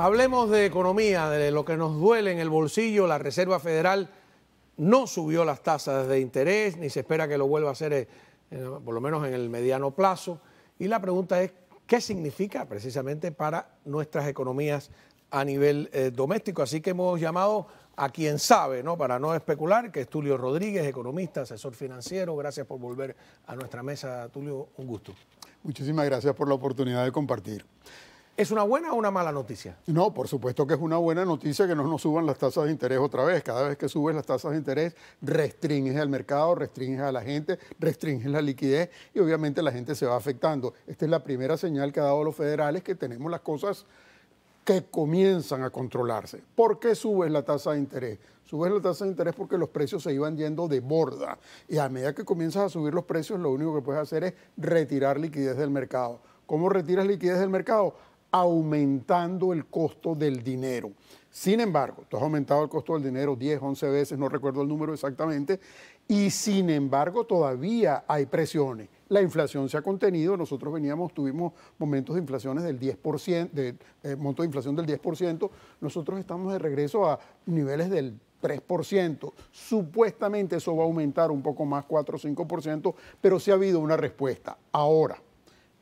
Hablemos de economía, de lo que nos duele en el bolsillo. La Reserva Federal no subió las tasas de interés, ni se espera que lo vuelva a hacer, eh, por lo menos en el mediano plazo. Y la pregunta es, ¿qué significa precisamente para nuestras economías a nivel eh, doméstico? Así que hemos llamado a quien sabe, ¿no? Para no especular, que es Tulio Rodríguez, economista, asesor financiero. Gracias por volver a nuestra mesa, Tulio. Un gusto. Muchísimas gracias por la oportunidad de compartir. ¿Es una buena o una mala noticia? No, por supuesto que es una buena noticia que no nos suban las tasas de interés otra vez. Cada vez que subes las tasas de interés, restringes al mercado, restringes a la gente, restringes la liquidez y obviamente la gente se va afectando. Esta es la primera señal que ha dado los federales que tenemos las cosas que comienzan a controlarse. ¿Por qué subes la tasa de interés? Subes la tasa de interés porque los precios se iban yendo de borda. Y a medida que comienzas a subir los precios, lo único que puedes hacer es retirar liquidez del mercado. ¿Cómo retiras liquidez del mercado? aumentando el costo del dinero. Sin embargo, tú has aumentado el costo del dinero 10, 11 veces, no recuerdo el número exactamente, y sin embargo todavía hay presiones. La inflación se ha contenido, nosotros veníamos, tuvimos momentos de inflaciones del 10%, de eh, monto de inflación del 10%, nosotros estamos de regreso a niveles del 3%. Supuestamente eso va a aumentar un poco más, 4 o 5%, pero sí ha habido una respuesta. Ahora,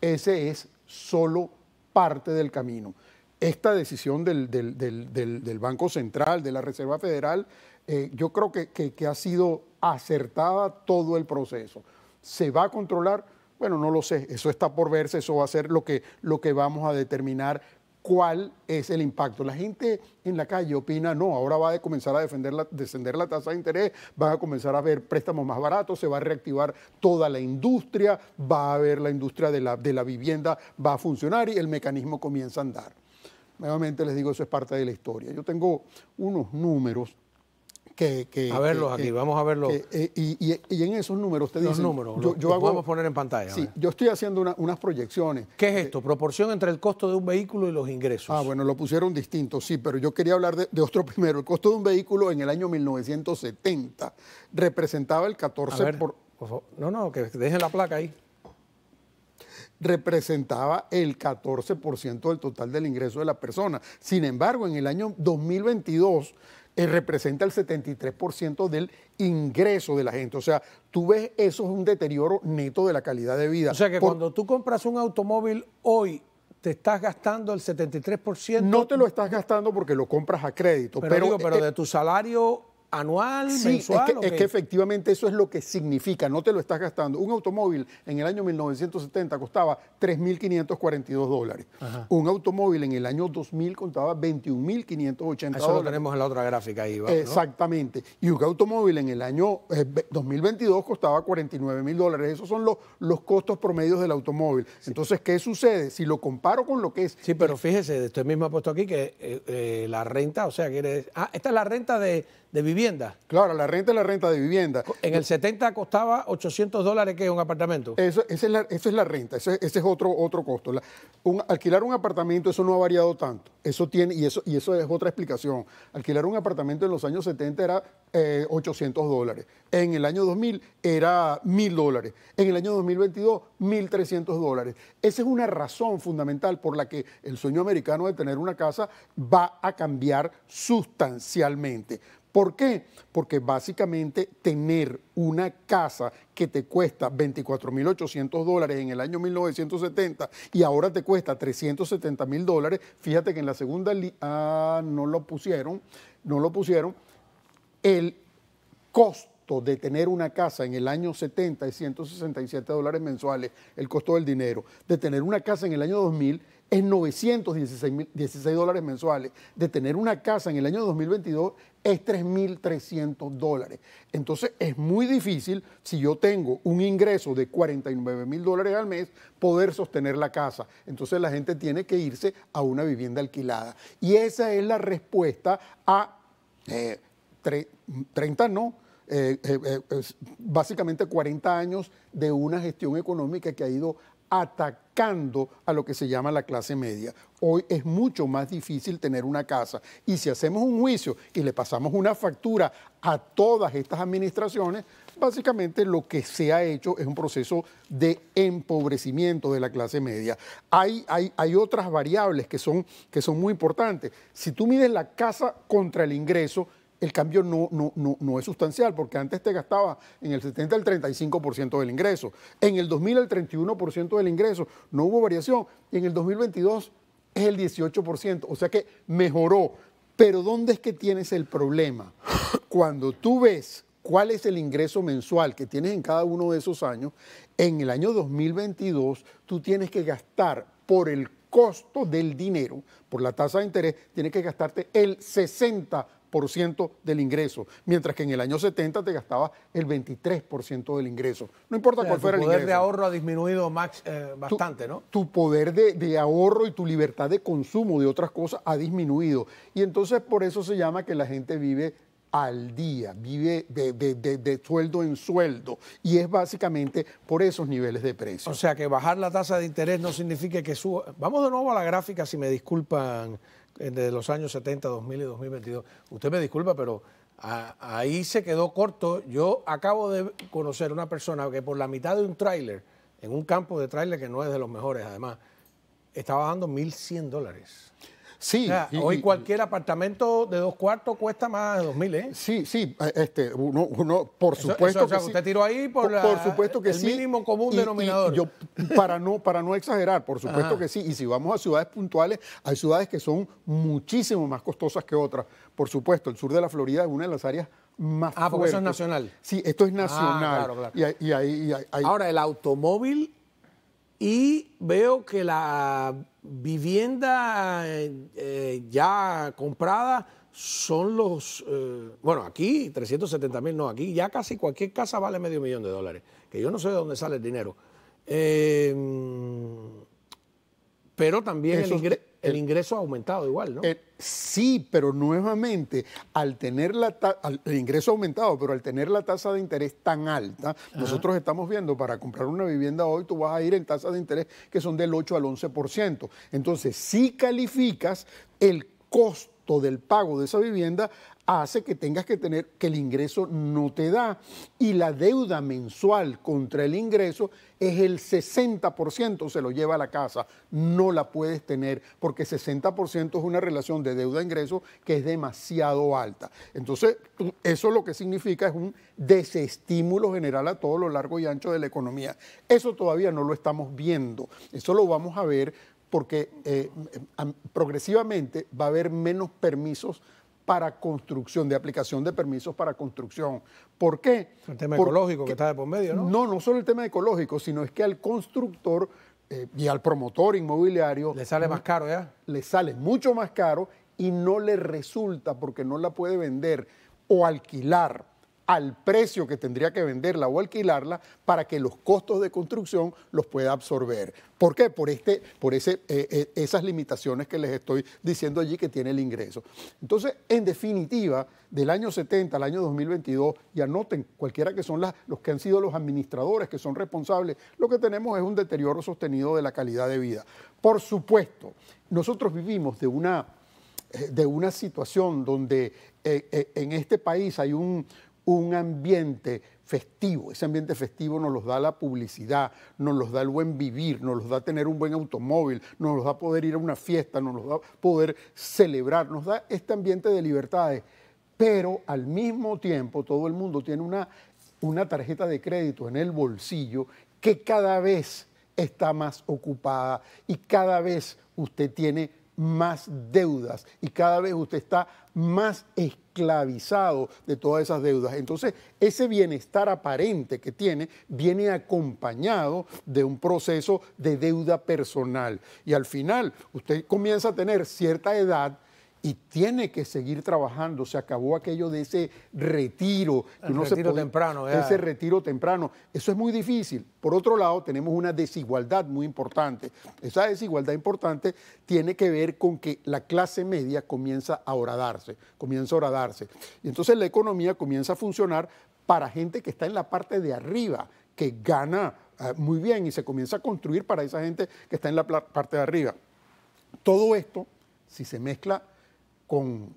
ese es solo parte del camino. Esta decisión del, Banco Central, de la Reserva Federal, eh, yo creo que, ha sido acertada todo el proceso. ¿Se va a controlar? Bueno, no lo sé, eso está por verse, eso va a ser lo que, lo que vamos a determinar cuál es el impacto. La gente en la calle opina, no, ahora va a comenzar a defender descender la tasa de interés, van a comenzar a ver préstamos más baratos, se va a reactivar toda la industria, va a haber la industria de la, de la vivienda, va a funcionar y el mecanismo comienza a andar. Nuevamente les digo, eso es parte de la historia. Yo tengo unos números a verlos aquí, vamos a verlos. Eh, y, en esos números te dicen... Los números, yo, yo hago, a poner en pantalla. Sí, yo estoy haciendo unas proyecciones. ¿Qué es eh, esto? Proporción entre el costo de un vehículo y los ingresos. Ah, bueno, lo pusieron distinto, sí, pero yo quería hablar de, otro primero. El costo de un vehículo en el año 1970 representaba el 14%... No, no, que dejen la placa ahí representaba el 14% del total del ingreso de la persona. Sin embargo, en el año 2022 eh, representa el 73% del ingreso de la gente. O sea, tú ves eso es un deterioro neto de la calidad de vida. O sea que cuando tú compras un automóvil hoy te estás gastando el 73%. No te lo estás gastando porque lo compras a crédito. Pero, pero, eh, de tu salario anual, mensual, Es que, efectivamente eso es lo que significa, no te lo estás gastando. Un automóvil en el año 1970 costaba 3.542 dólares. Un automóvil en el año 2000 contaba 21.580 dólares. Eso lo tenemos en la otra gráfica ahí, Exactamente. Y un automóvil en el año 2022 eh, costaba 49.000 dólares. Esos son los, costos promedios del automóvil. Entonces, ¿qué sucede? Si lo comparo con lo que es... Sí, pero fíjese, usted mismo ha puesto aquí que eh, eh, la renta, o sea, que ah, esta es la renta de, de vivir Claro, la renta es la renta de vivienda. En el 70 costaba 800 dólares que es un apartamento. Eso, esa es la, renta, ese es otro, otro costo. alquilar un apartamento, eso no ha variado tanto. Eso tiene, y eso, y eso es otra explicación. Alquilar un apartamento en los años 70 era 800 eh, dólares. En el año 2000 era 1000 dólares. En el año 2022, 1300 dólares. Esa es una razón fundamental por la que el sueño americano de tener una casa va a cambiar sustancialmente. ¿Por qué? Porque básicamente tener una casa que te cuesta 24.800 dólares en el año 1970 y ahora te cuesta 370.000 dólares, fíjate que en la segunda, ah, no lo pusieron, no lo pusieron, el costo de tener una casa en el año 70 es 167 dólares mensuales, el costo del dinero. De tener una casa en el año 2000 es 916 dólares mensuales. De tener una casa en el año 2022 es 3.300 dólares. Entonces es muy difícil, si yo tengo un ingreso de 49 mil dólares al mes, poder sostener la casa. Entonces la gente tiene que irse a una vivienda alquilada. Y esa es la respuesta a 30 eh, no. Eh, eh, básicamente 40 años de una gestión económica que ha ido atacando a lo que se llama la clase media. Hoy es mucho más difícil tener una casa y si hacemos un juicio y le pasamos una factura a todas estas administraciones, básicamente lo que se ha hecho es un proceso de empobrecimiento de la clase media. Hay, hay, otras variables que son, que son muy importantes. Si tú mides la casa contra el ingreso, el cambio no, no, es sustancial, porque antes te gastaba en el 70 el 35% del ingreso, en el 2000 el 31% del ingreso, no hubo variación, y en el 2022 es el 18%, o sea que mejoró. Pero ¿dónde es que tienes el problema? Cuando tú ves cuál es el ingreso mensual que tienes en cada uno de esos años, en el año 2022 tú tienes que gastar por el costo del dinero, por la tasa de interés, tienes que gastarte el 60% ciento del ingreso, mientras que en el año 70 te gastaba el 23% del ingreso. No importa cuál fuera el ingreso. Tu poder de ahorro ha disminuido eh, bastante, ¿no? Tu poder de, ahorro y tu libertad de consumo de otras cosas ha disminuido. Y entonces por eso se llama que la gente vive al día, vive de, de, de sueldo en sueldo. Y es básicamente por esos niveles de precios. O sea que bajar la tasa de interés no significa que suba. Vamos de nuevo a la gráfica, si me disculpan de los años 70, 2000 y 2022. Usted me disculpa, pero ahí se quedó corto. Yo acabo de conocer una persona que por la mitad de un tráiler, en un campo de tráiler que no es de los mejores además, estaba dando 1.100 dólares. Sí. hoy cualquier apartamento de dos cuartos cuesta más de dos mil, ¿eh? Sí, sí. Eh, este, uno, por supuesto o sea, usted tiró ahí por, supuesto que el mínimo común denominador. yo, para, no, para no exagerar, por supuesto que sí. Y si vamos a ciudades puntuales, hay ciudades que son muchísimo más costosas que otras. Por supuesto, el sur de la Florida es una de las áreas más Ah, porque eso es nacional. Sí, esto es ah, nacional. Y, Ahora, el automóvil y veo que la vivienda eh, eh, ya comprada son los, eh, bueno, aquí 370 mil, no, aquí ya casi cualquier casa vale medio millón de dólares, que yo no sé de dónde sale el dinero. pero también el ingreso el eh, ingreso ha aumentado igual, ¿no? Eh, sí, pero nuevamente, al tener la el ingreso aumentado, pero al tener la tasa de interés tan alta, nosotros estamos viendo para comprar una vivienda hoy, tú vas a ir en tasas de interés que son del 8 al 11%. Entonces, si calificas el costo del pago de esa vivienda hace que tengas que tener que el ingreso no te da y la deuda mensual contra el ingreso es el 60% se lo lleva a la casa, no la puedes tener porque 60% es una relación de deuda ingreso que es demasiado alta. Entonces, eso lo que significa es un desestímulo general a todo lo largo y ancho de la economía. Eso todavía no lo estamos viendo. Eso lo vamos a ver porque eh, mm, progresivamente va a haber menos permisos para construcción, de aplicación de permisos para construcción. ¿Por qué? El tema ecológico que está de por medio, ¿no? No, no solo el tema ecológico, sino es que al constructor eh, y al promotor inmobiliario... Le sale más caro, ¿ya? Le sale mucho más caro y no le resulta porque no la puede vender o alquilar al precio que tendría que venderla o alquilarla para que los costos de construcción los pueda absorber. ¿Por qué? Por, este, por ese, eh, eh, esas limitaciones que les estoy diciendo allí que tiene el ingreso. Entonces, en definitiva, del año 70 al año 2022, y anoten cualquiera que son los que han sido los administradores que son responsables, lo que tenemos es un deterioro sostenido de la calidad de vida. Por supuesto, nosotros vivimos de una, eh, de una situación donde en este país hay un, un ambiente festivo. Ese ambiente festivo nos los da la publicidad, nos los da el buen vivir, nos los da tener un buen automóvil, nos los da poder ir a una fiesta, nos los da poder celebrar, nos da este ambiente de libertades. Pero al mismo tiempo todo el mundo tiene una, una tarjeta de crédito en el bolsillo que cada vez está más ocupada y cada vez usted tiene más deudas y cada vez usted está más esclavizado de todas esas deudas. Entonces, ese bienestar aparente que tiene viene acompañado de un proceso de deuda personal. Y al final, usted comienza a tener cierta edad y tiene que seguir trabajando. Se acabó aquello de ese retiro. no retiro temprano. Ese retiro temprano. Eso es muy difícil. Por otro lado, tenemos una desigualdad muy importante. Esa desigualdad importante tiene que ver con que la clase media comienza a horadarse, comienza a horadarse. Y entonces la economía comienza a funcionar para gente que está en la parte de arriba, que gana eh, muy bien y se comienza a construir para esa gente que está en la parte de arriba. Todo esto, si se mezcla con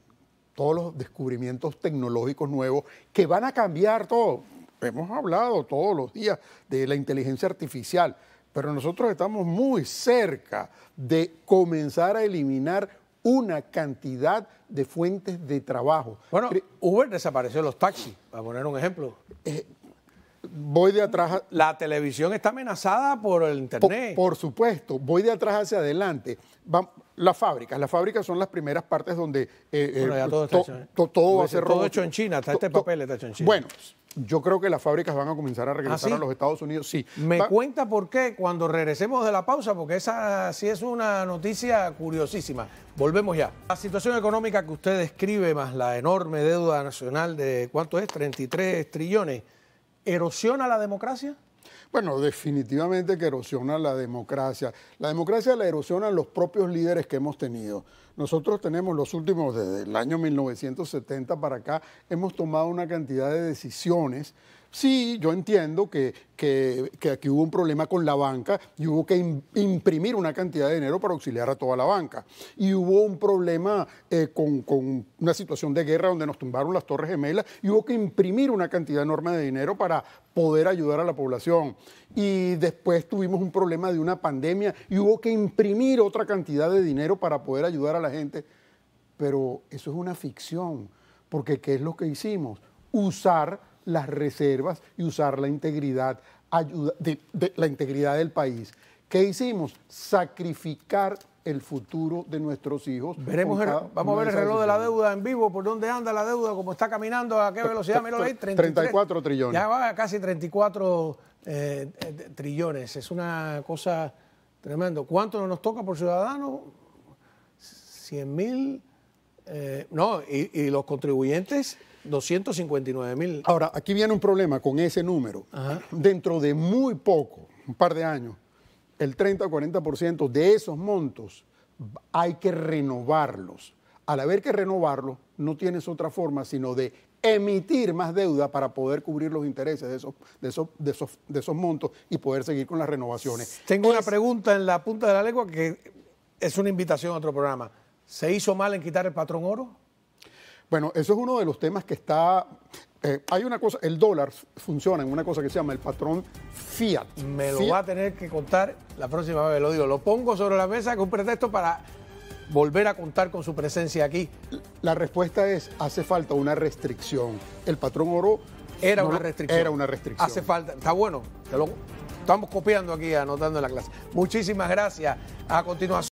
todos los descubrimientos tecnológicos nuevos que van a cambiar todo. Hemos hablado todos los días de la inteligencia artificial, pero nosotros estamos muy cerca de comenzar a eliminar una cantidad de fuentes de trabajo. Bueno, Uber desapareció los taxis, para poner un ejemplo. Eh, voy de atrás. la televisión está amenazada por el Internet. Por, supuesto, voy de atrás hacia adelante. Va, las fábricas, las fábricas son las primeras partes donde todo, hecho, va a Todo hecho en China, hasta este papel está hecho en China. Bueno, yo creo que las fábricas van a comenzar a regresar ¿Ah, a los Estados Unidos, sí. Me cuenta por qué cuando regresemos de la pausa, porque esa sí es una noticia curiosísima. Volvemos ya. La situación económica que usted describe, más la enorme deuda nacional de, ¿cuánto es? 33 trillones, ¿erosiona la democracia? Bueno, definitivamente que erosiona la democracia. La democracia la erosionan los propios líderes que hemos tenido. Nosotros tenemos los últimos, desde el año 1970 para acá, hemos tomado una cantidad de decisiones. Sí, yo entiendo que, que, aquí hubo un problema con la banca y hubo que imprimir una cantidad de dinero para auxiliar a toda la banca. Y hubo un problema eh, con, con una situación de guerra donde nos tumbaron las Torres Gemelas y hubo que imprimir una cantidad enorme de dinero para poder ayudar a la población. Y después tuvimos un problema de una pandemia y hubo que imprimir otra cantidad de dinero para poder ayudar a la gente, pero eso es una ficción, porque ¿qué es lo que hicimos? Usar las reservas y usar la integridad, de, la integridad del país. ¿Qué hicimos? Sacrificar el futuro de nuestros hijos. Veremos vamos a ver el reloj de la deuda en vivo, por dónde anda la deuda, cómo está caminando, a qué velocidad, me lo 34 trillones. Ya va a casi 34 eh, eh, trillones, es una cosa tremendo. ¿Cuánto nos toca por ciudadano? 100 mil, eh, no, y, los contribuyentes, 259 mil. Ahora, aquí viene un problema con ese número. Dentro de muy poco, un par de años, el 30 o 40% de esos montos hay que renovarlos. Al haber que renovarlos, no tienes otra forma sino de emitir más deuda para poder cubrir los intereses de esos, de esos, de esos, montos y poder seguir con las renovaciones. Tengo una pregunta en la punta de la lengua que es una invitación a otro programa. ¿Se hizo mal en quitar el patrón oro? Bueno, eso es uno de los temas que está... Eh, hay una cosa, el dólar funciona en una cosa que se llama el patrón fiat. Me lo va a tener que contar la próxima vez, lo digo. Lo pongo sobre la mesa con un pretexto para volver a contar con su presencia aquí. La respuesta es, hace falta una restricción. El patrón oro... Era una restricción. Era una restricción. Hace falta, está bueno, te estamos copiando aquí, anotando en la clase. Muchísimas gracias. A continuación...